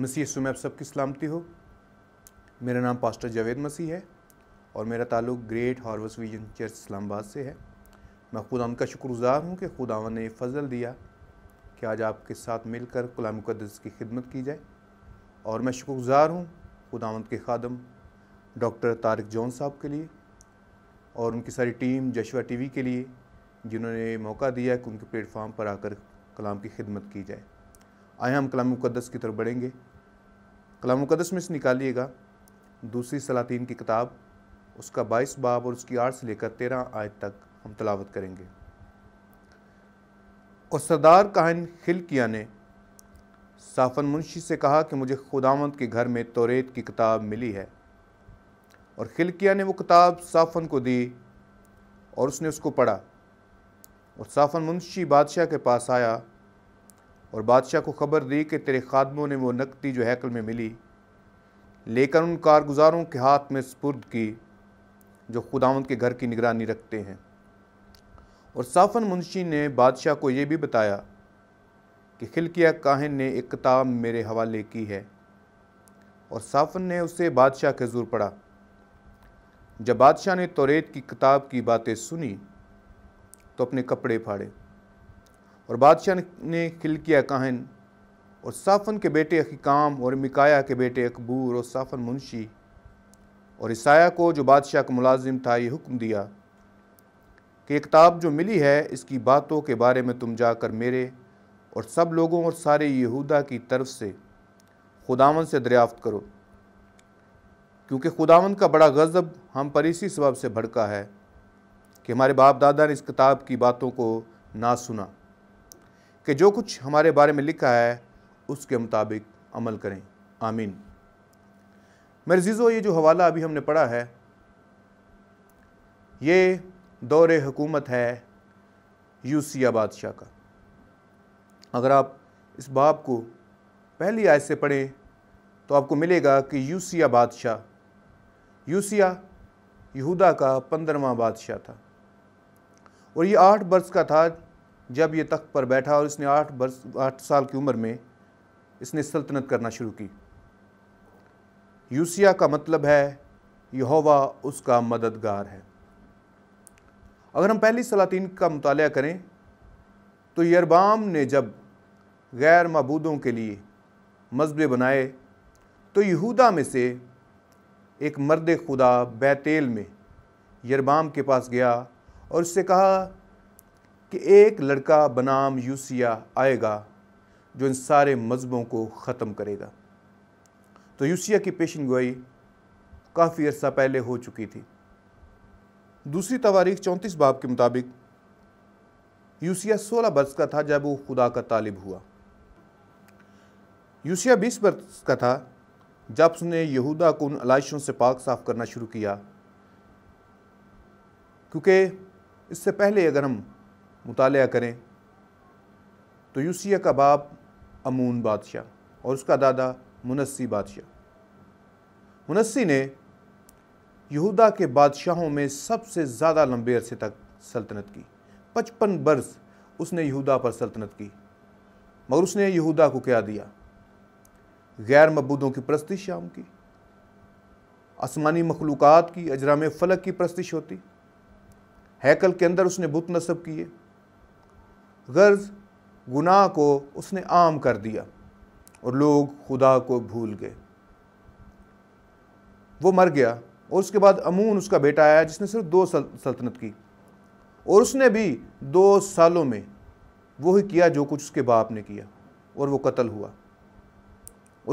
मसीह यसु में आप सबकी सलामती हो मेरा नाम पास्टर जावेद मसीह है और मेरा ताल्लुक Great Harvest Vision Church Islamabad से है मैं खुदा का शुक्रगुजार हूँ कि खुदावन ने फजल दिया कि आज आपके साथ मिलकर गुलाम मुकदस की खिदमत की जाए और मैं शुक्रगुजार हूँ खुदावंत के खादम डॉक्टर तारिक जॉन साहब के लिए और उनकी सारी टीम जशवा टीवी के लिए जिन्होंने मौका दिया कि उनके प्लेटफार्म पर आकर कलाम की खिदमत की जाए आए हम कलाम मुकदस की तरफ बढ़ेंगे कलाम मुकदस में से निकालिएगा दूसरी सलातीन की किताब उसका बाईस बाब और उसकी आठ से लेकर तेरह आयत तक हम तलावत करेंगे और सरदार कहन खिलकिया ने साफन मुंशी से कहा कि मुझे खुदावंत के घर में तोरेत की किताब मिली है और खिलकिया ने वो किताब साफन को दी और उसने उसको पढ़ा और साफन मुंशी बादशाह के पास आया और बादशाह को खबर दी कि तेरे खादमों ने वो नकदी जो हैकल में मिली लेकर उन कारगुजारों के हाथ में स्पुर्द की जो खुदावंत के घर की निगरानी रखते हैं और साफन मुंशी ने बादशाह को ये भी बताया कि खिलकिया काहिन ने एक किताब मेरे हवाले की है और साफन ने उसे बादशाह के ज़ूर पढ़ा जब बादशाह ने तोरेत की किताब की बातें सुनी तो अपने कपड़े फाड़े और बादशाह ने खिलकिया काहन और साफन के बेटे अकीकाम और मिकाया के बेटे अकबूर और साफन मुंशी और ईसाया को जो बादशाह का मुलाजिम था ये हुक्म दिया कि एक किताब जो मिली है इसकी बातों के बारे में तुम जाकर मेरे और सब लोगों और सारे यहूदा की तरफ से खुदावन से दरियाफ्त करो क्योंकि खुदावन का बड़ा गज़ब हम पर इसी सबब से भड़का है कि हमारे बाप दादा ने इस किताब की बातों को ना सुना कि जो कुछ हमारे बारे में लिखा है उसके मुताबिक अमल करें आमीन मेरे जीज़ो ये जो हवाला अभी हमने पढ़ा है ये दौर हुकूमत है यूसिया बादशाह का अगर आप इस बाब को पहली आयत से पढ़ें तो आपको मिलेगा कि यूसिया बादशाह यूसिया यहूदा का पंद्रवा बादशाह था और ये आठ वर्ष का था जब ये तख्त पर बैठा और इसने आठ बरस आठ साल की उम्र में इसने सल्तनत करना शुरू की यूसिया का मतलब है यहोवा उसका मददगार है अगर हम पहली सलातीन का मताल करें तो यरबाम ने जब गैर मबूदों के लिए मजबे बनाए तो यहूदा में से एक मर्द खुदा बैतेल में यरबाम के पास गया और उससे कहा कि एक लड़का बनाम यूसिया आएगा जो इन सारे मजहबों को ख़त्म करेगा तो यूसिया की पेशन गोई काफ़ी अर्सा पहले हो चुकी थी दूसरी तवारीख चौंतीस बाब के मुताबिक यूसिया सोलह बरस का था जब वो खुदा का तालिब हुआ यूसिया बीस बरस का था जब उसने यहूदा को उन अलाइशों से पाक साफ करना शुरू किया क्योंकि इससे पहले अगर हम मुताल करें तो यूसिया का बाप अमून बादशाह और उसका दादा मुनस्सी बादशाह मुनस्सी ने यहूदा के बादशाहों में सबसे ज़्यादा लंबे अरसे तक सल्तनत की पचपन बरस उसने यहूदा पर सल्तनत की मगर उसने यहूदा को क्या दिया गैर मबूदों की प्रस्तिश शाम की आसमानी मखलूक़ात की अजराम फलक की प्रस्तिश होती हैकल के अंदर उसने बुत नस्ब किए गर्ज गुनाह को उसने आम कर दिया और लोग खुदा को भूल गए वो मर गया और उसके बाद अमून उसका बेटा आया जिसने सिर्फ दो सल्तनत की और उसने भी दो सालों में वो ही किया जो कुछ उसके बाप ने किया और वो कत्ल हुआ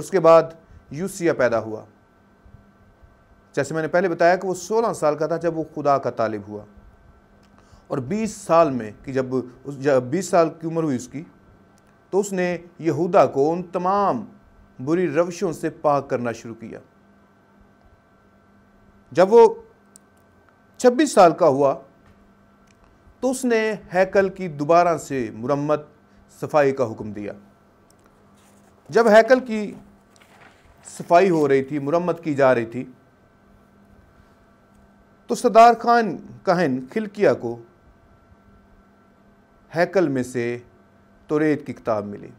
उसके बाद यूसिया पैदा हुआ जैसे मैंने पहले बताया कि वो 16 साल का था जब वो खुदा का तालिब हुआ और 20 साल में कि जब उस जब 20 साल की उम्र हुई उसकी तो उसने यहूदा को उन तमाम बुरी रविशों से पाक करना शुरू किया जब वो 26 साल का हुआ तो उसने हैकल की दोबारा से मुरम्मत सफाई का हुक्म दिया जब हैकल की सफाई हो रही थी मुरम्मत की जा रही थी तो सरदार खान कहन खिलकिया को हैकल में से तुरेत की किताब मिली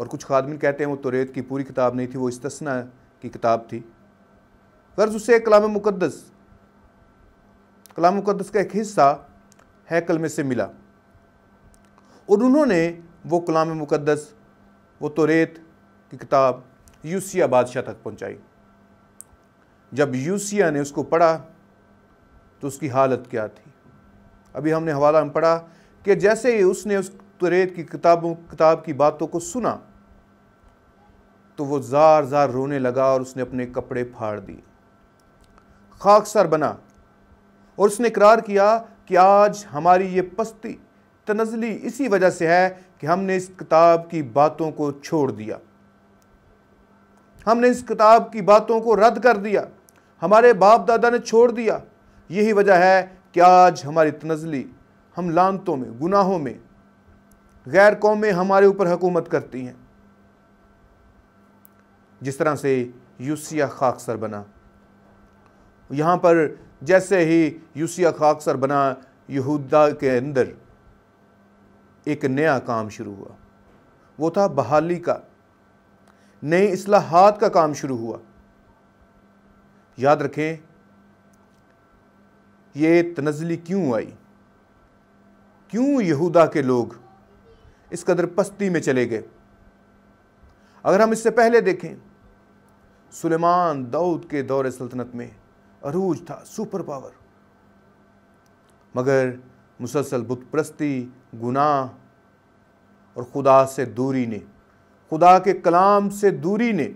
और कुछ खादमिन कहते हैं वो तुरेत की पूरी किताब नहीं थी वो इस्तना की किताब थी गर्ज उसे कलाम मुकदस कलाम मुकदस का एक हिस्सा हैकल में से मिला और उन्होंने वो कलाम मुकदस वो तुरेत की किताब यूसिया बादशाह तक पहुंचाई जब यूसिया ने उसको पढ़ा तो उसकी हालत क्या थी अभी हमने हवाला में पढ़ा कि जैसे ही उसने उस तुरेत की किताबों किताब की बातों को सुना तो वो जार जार रोने लगा और उसने अपने कपड़े फाड़ दिए खाकसर बना और उसने करार किया कि आज हमारी ये पस्ती तनजली इसी वजह से है कि हमने इस किताब की बातों को छोड़ दिया हमने इस किताब की बातों को रद्द कर दिया हमारे बाप दादा ने छोड़ दिया यही वजह है कि आज हमारी तनजली हम लानतों में गुनाहों में गैर कौमें हमारे ऊपर हुकूमत करती हैं जिस तरह से यूसिया खाकसर बना यहाँ पर जैसे ही यूसिया खाकसर बना यहूदा के अंदर एक नया काम शुरू हुआ वो था बहाली का नए असलाहत का काम शुरू हुआ याद रखें ये तनजली क्यों आई क्यों यहूदा के लोग इस कदर पस्ती में चले गए अगर हम इससे पहले देखें सुलेमान दाऊद के दौर सल्तनत में अरूज था सुपर पावर मगर मुसलसल बुतप्रस्ती गुनाह और खुदा से दूरी ने खुदा के कलाम से दूरी ने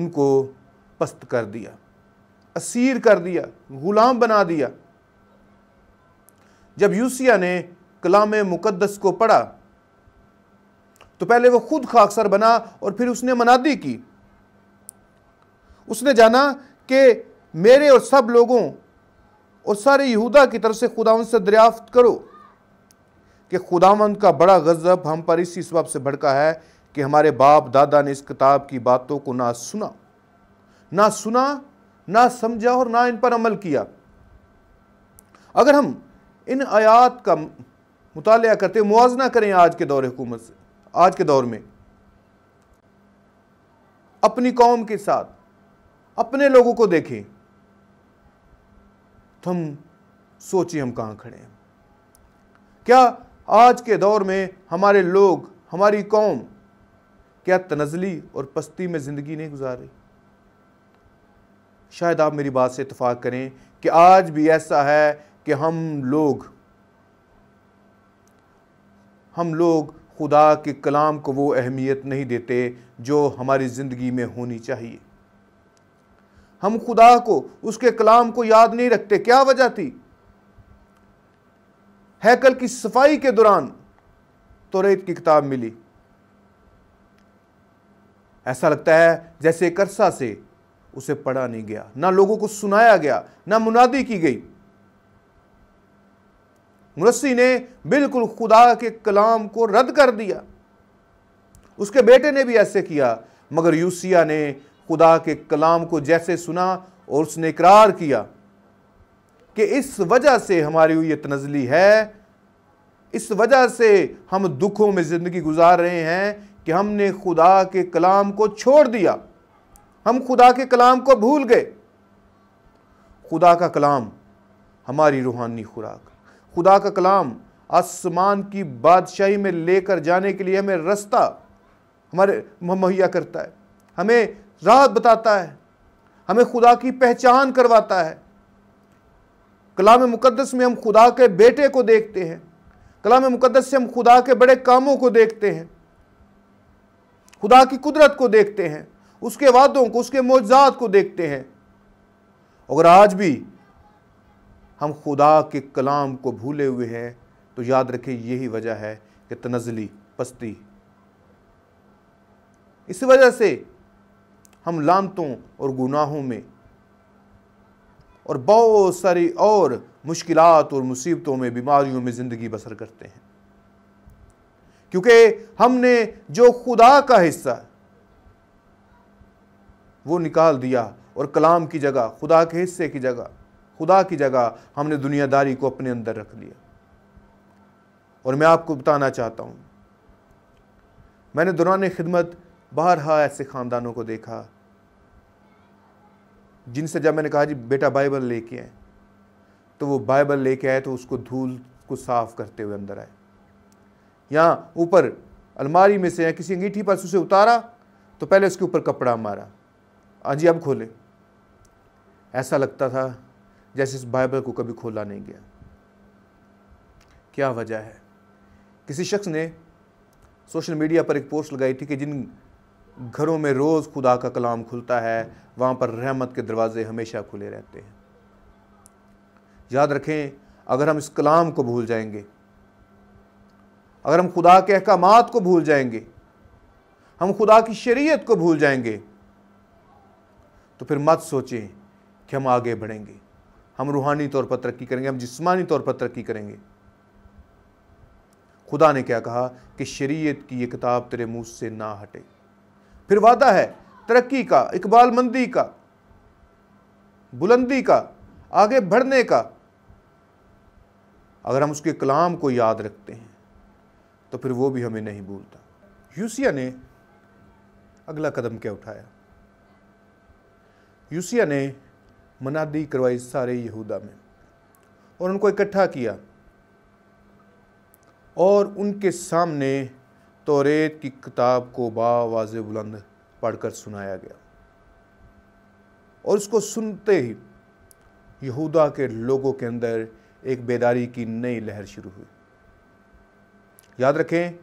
उनको पस्त कर दिया असीर कर दिया गुलाम बना दिया जब यूसिया ने कलाम मुकदस को पढ़ा तो पहले वो खुद खाकसर बना और फिर उसने मनादी की उसने जाना कि मेरे और सब लोगों और सारे यहूदा की तरफ से खुदावंद से दरियाफ्त करो कि खुदावंद का बड़ा गज़ब हम पर इसी सबब से भड़का है कि हमारे बाप दादा ने इस किताब की बातों को ना सुना ना सुना ना समझा और ना इन पर अमल किया अगर हम इन आयात का मुताल करते हुए मुजना करें आज के दौर हुकूमत से आज के दौर में अपनी कौम के साथ अपने लोगों को देखें तो हम सोचिए हम कहाँ खड़े हैं क्या आज के दौर में हमारे लोग हमारी कौम क्या तनजली और पस्ती में ज़िंदगी नहीं गुजार रही शायद आप मेरी बात से इतफाक़ करें कि आज भी ऐसा है कि हम लोग हम लोग खुदा के कलाम को वो अहमियत नहीं देते जो हमारी ज़िंदगी में होनी चाहिए हम खुदा को उसके कलाम को याद नहीं रखते क्या वजह थी हैकल की सफाई के दौरान रेत की किताब मिली ऐसा लगता है जैसे करसा से उसे पढ़ा नहीं गया ना लोगों को सुनाया गया ना मुनादी की गई मुरसी ने बिल्कुल खुदा के कलाम को रद्द कर दिया उसके बेटे ने भी ऐसे किया मगर यूसिया ने खुदा के कलाम को जैसे सुना और उसने इकरार किया कि इस वजह से हमारी ये तनजली है इस वजह से हम दुखों में ज़िंदगी गुजार रहे हैं कि हमने खुदा के कलाम को छोड़ दिया हम खुदा के कलाम को भूल गए खुदा का कलाम हमारी रूहानी खुराक खुदा का कलाम आसमान की बादशाही में लेकर जाने के लिए हमें रास्ता हमारे मुहैया करता है हमें राहत बताता है हमें खुदा की पहचान करवाता है कलाम मुकदस में हम खुदा के बेटे को देखते हैं कलाम मुकदस से हम खुदा के बड़े कामों को देखते हैं खुदा की कुदरत को देखते हैं उसके वादों को उसके मोजात को देखते हैं अगर आज भी हम खुदा के कलाम को भूले हुए हैं तो याद रखें यही वजह है कि तनजली पस्ती इस वजह से हम लामतों और गुनाहों में और बहुत सारी और मुश्किल और मुसीबतों में बीमारियों में ज़िंदगी बसर करते हैं क्योंकि हमने जो खुदा का हिस्सा वो निकाल दिया और कलाम की जगह खुदा के हिस्से की जगह खुदा की जगह हमने दुनियादारी को अपने अंदर रख लिया और मैं आपको बताना चाहता हूँ मैंने दौरान खिदमत हा ऐसे ख़ानदानों को देखा जिनसे जब मैंने कहा जी बेटा बाइबल लेके आए तो वो बाइबल लेके आए तो उसको धूल को साफ़ करते हुए अंदर आए या ऊपर अलमारी में से या किसी अंगीठी पर उसे उतारा तो पहले उसके ऊपर कपड़ा मारा हाँ जी अब खोले ऐसा लगता था जैसे इस बाइबल को कभी खोला नहीं गया क्या वजह है किसी शख्स ने सोशल मीडिया पर एक पोस्ट लगाई थी कि जिन घरों में रोज़ खुदा का कलाम खुलता है वहाँ पर रहमत के दरवाज़े हमेशा खुले रहते हैं याद रखें अगर हम इस कलाम को भूल जाएंगे अगर हम खुदा के अहकाम को भूल जाएंगे हम खुदा की शरीयत को भूल जाएंगे तो फिर मत सोचें कि हम आगे बढ़ेंगे हम रूहानी तौर पर तरक्की करेंगे हम जिस्मानी तौर पर तरक्की करेंगे खुदा ने क्या कहा कि शरीयत की ये किताब तेरे मुंह से ना हटे फिर वादा है तरक्की का इकबाल मंदी का बुलंदी का आगे बढ़ने का अगर हम उसके कलाम को याद रखते हैं तो फिर वो भी हमें नहीं भूलता यूसिया ने अगला कदम क्या उठाया यूसिया ने मनादी करवाई सारे यहूदा में और उनको इकट्ठा किया और उनके सामने तोरेत की किताब को बावाज बुलंद पढ़कर सुनाया गया और उसको सुनते ही यहूदा के लोगों के अंदर एक बेदारी की नई लहर शुरू हुई याद रखें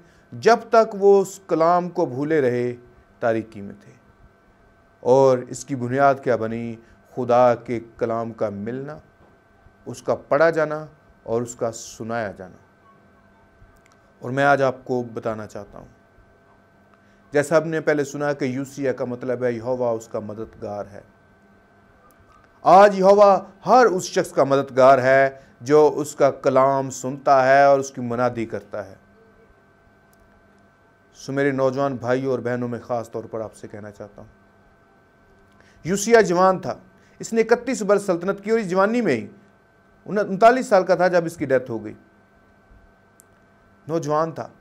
जब तक वो उस कलाम को भूले रहे तारीकी में थे और इसकी बुनियाद क्या बनी खुदा के कलाम का मिलना उसका पढ़ा जाना और उसका सुनाया जाना और मैं आज आपको बताना चाहता हूँ जैसा आपने पहले सुना कि यूसिया का मतलब है यहोवा उसका मददगार है आज यहोवा हर उस शख्स का मददगार है जो उसका कलाम सुनता है और उसकी मनादी करता है सो मेरे नौजवान भाइयों और बहनों में ख़ास तौर पर आपसे कहना चाहता हूँ यूसिया जवान था इसने इकतीस वर्ष सल्तनत की और इस जवानी में ही उनतालीस साल का था जब इसकी डेथ हो गई नौजवान था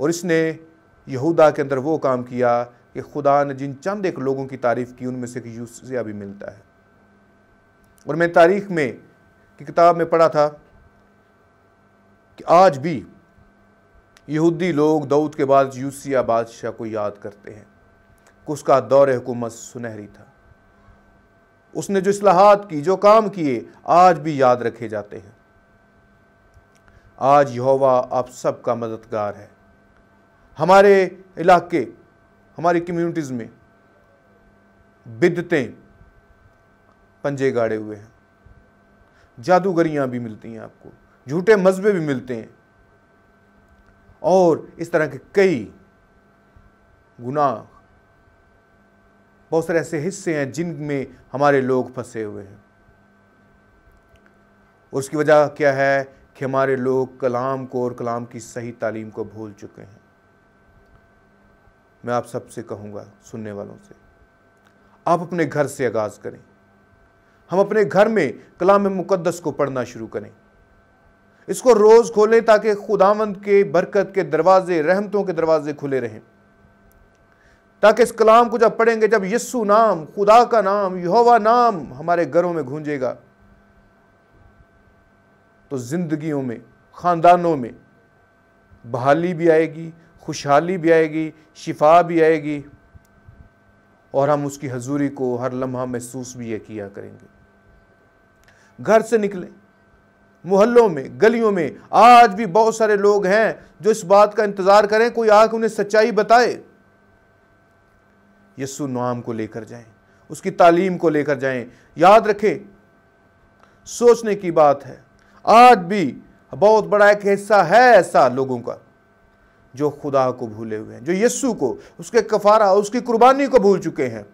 और इसने यहूदा के अंदर वो काम किया कि खुदा ने जिन चंद एक लोगों की तारीफ़ की उनमें से एक यूसिया भी मिलता है और मैं तारीख में की किताब में पढ़ा था कि आज भी यहूदी लोग दाऊद के बाद यूसिया बादशाह को याद करते हैं उसका दौर हुकूमत सुनहरी था उसने जो असलाहत की जो काम किए आज भी याद रखे जाते हैं आज यहोवा आप सबका मददगार है हमारे इलाके हमारी कम्युनिटीज़ में बिदतें पंजे गाड़े हुए हैं जादूगरियाँ भी मिलती हैं आपको झूठे मजबे भी मिलते हैं और इस तरह के कई गुनाह बहुत सारे ऐसे हिस्से हैं जिनमें हमारे लोग फंसे हुए हैं उसकी वजह क्या है कि हमारे लोग कलाम को और कलाम की सही तालीम को भूल चुके हैं मैं आप सबसे कहूँगा सुनने वालों से आप अपने घर से आगाज़ करें हम अपने घर में कलाम मुकद्दस को पढ़ना शुरू करें इसको रोज़ खोलें ताकि खुदावंद के बरकत के दरवाजे रहमतों के दरवाजे खुले रहें ताकि इस कलाम को जब पढ़ेंगे जब यस्सु नाम खुदा का नाम यहोवा नाम हमारे घरों में गूंजेगा तो ज़िंदगियों में ख़ानदानों में बहाली भी आएगी खुशहाली भी आएगी शिफा भी आएगी और हम उसकी हजूरी को हर लम्हा महसूस भी ये किया करेंगे घर से निकले मोहल्लों में गलियों में आज भी बहुत सारे लोग हैं जो इस बात का इंतज़ार करें कोई आके उन्हें सच्चाई बताए यस्सु नाम को लेकर जाएं उसकी तालीम को लेकर जाएं याद रखें सोचने की बात है आज भी बहुत बड़ा एक हिस्सा है ऐसा लोगों का जो खुदा को भूले हुए हैं जो यस्सु को उसके कफारा उसकी कुर्बानी को भूल चुके हैं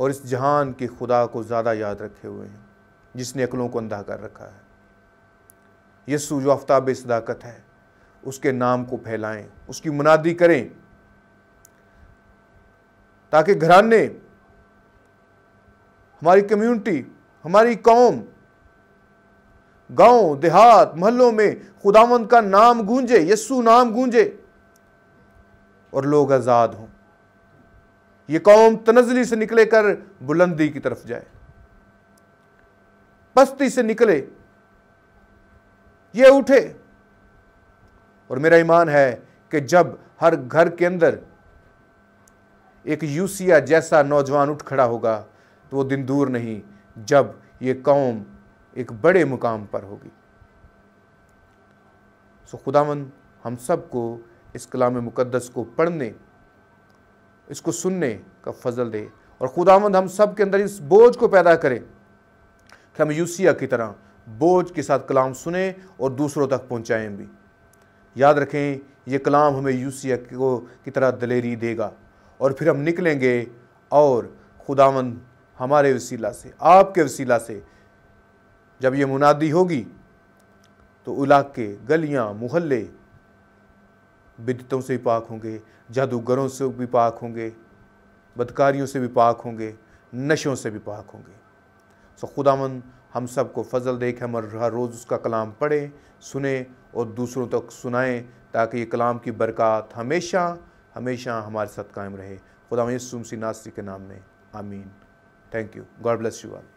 और इस जहान के खुदा को ज़्यादा याद रखे हुए हैं जिसने अकलों को अंधा कर रखा है यस्सु जो आफ्ताब सदाकत है उसके नाम को फैलाएं उसकी मुनादी करें ताकि घराने हमारी कम्युनिटी हमारी कौम गांव देहात मोहल्लों में खुदावंद का नाम गूंजे यस्सु नाम गूंजे और लोग आज़ाद हों ये कौम तनजली से निकले कर बुलंदी की तरफ जाए पस्ती से निकले ये उठे और मेरा ईमान है कि जब हर घर के अंदर एक यूसिया जैसा नौजवान उठ खड़ा होगा तो वो दिन दूर नहीं जब ये कौम एक बड़े मुकाम पर होगी सो खुदावन हम सबको इस कलाम मुकद्दस को पढ़ने इसको सुनने का फजल दे और खुदावंद हम सब के अंदर इस बोझ को पैदा करें कि हम यूसिया की तरह बोझ के साथ कलाम सुने और दूसरों तक पहुंचाएं भी याद रखें ये कलाम हमें यूसिया को की तरह दलेरी देगा और फिर हम निकलेंगे और खुदावंद हमारे वसीला से आपके वसीला से जब ये मुनादी होगी तो इलाके गलियाँ मोहल्ले बिदतों से भी पाक होंगे जादूगरों से भी पाक होंगे बदकारियों से भी पाक होंगे नशों से भी पाक होंगे सो खुदावंद हम सबको फजल देखें हम हर रोज़ उसका कलाम पढ़ें सुने और दूसरों तक सुनाएं ताकि ये कलाम की बरकत हमेशा हमेशा हमारे साथ कायम रहे खुदा यसुम सी के नाम में आमीन thank you God bless you all